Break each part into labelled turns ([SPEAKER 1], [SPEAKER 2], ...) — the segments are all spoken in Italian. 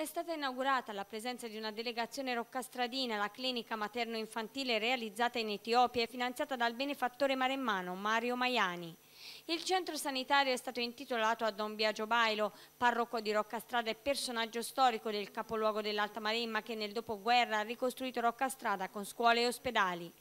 [SPEAKER 1] È stata inaugurata la presenza di una delegazione roccastradina alla clinica materno-infantile realizzata in Etiopia e finanziata dal benefattore maremmano Mario Maiani il centro sanitario è stato intitolato a Don Biagio Bailo, parroco di Roccastrada e personaggio storico del capoluogo dell'Alta Maremma che nel dopoguerra ha ricostruito Roccastrada con scuole e ospedali.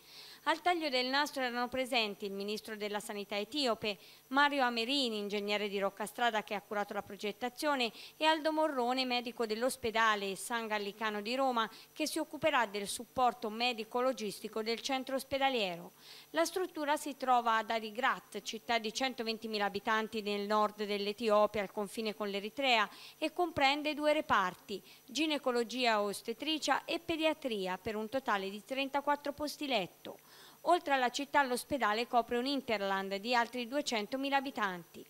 [SPEAKER 1] Al taglio del nastro erano presenti il ministro della sanità etiope, Mario Amerini, ingegnere di Roccastrada che ha curato la progettazione, e Aldo Morrone, medico dell'ospedale San Gallicano di Roma, che si occuperà del supporto medico-logistico del centro ospedaliero. La struttura si trova ad Arigrat, città di 100 120.000 abitanti nel nord dell'Etiopia al confine con l'Eritrea e comprende due reparti, ginecologia ostetricia e pediatria per un totale di 34 posti letto. Oltre alla città l'ospedale copre un interland di altri 200.000 abitanti.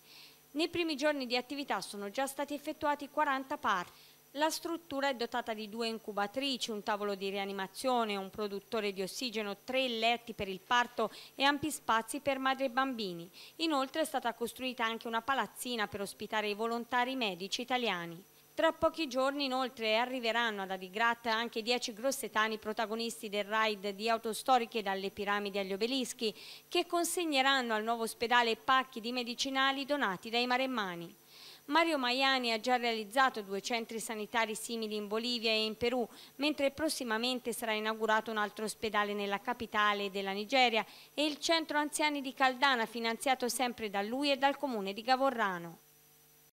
[SPEAKER 1] Nei primi giorni di attività sono già stati effettuati 40 parti. La struttura è dotata di due incubatrici, un tavolo di rianimazione, un produttore di ossigeno, tre letti per il parto e ampi spazi per madri e bambini. Inoltre è stata costruita anche una palazzina per ospitare i volontari medici italiani. Tra pochi giorni inoltre arriveranno ad Adigrat anche dieci grossetani protagonisti del raid di autostoriche dalle piramidi agli obelischi che consegneranno al nuovo ospedale pacchi di medicinali donati dai maremmani. Mario Maiani ha già realizzato due centri sanitari simili in Bolivia e in Perù, mentre prossimamente sarà inaugurato un altro ospedale nella capitale della Nigeria e il centro anziani di Caldana finanziato sempre da lui e dal comune di Gavorrano.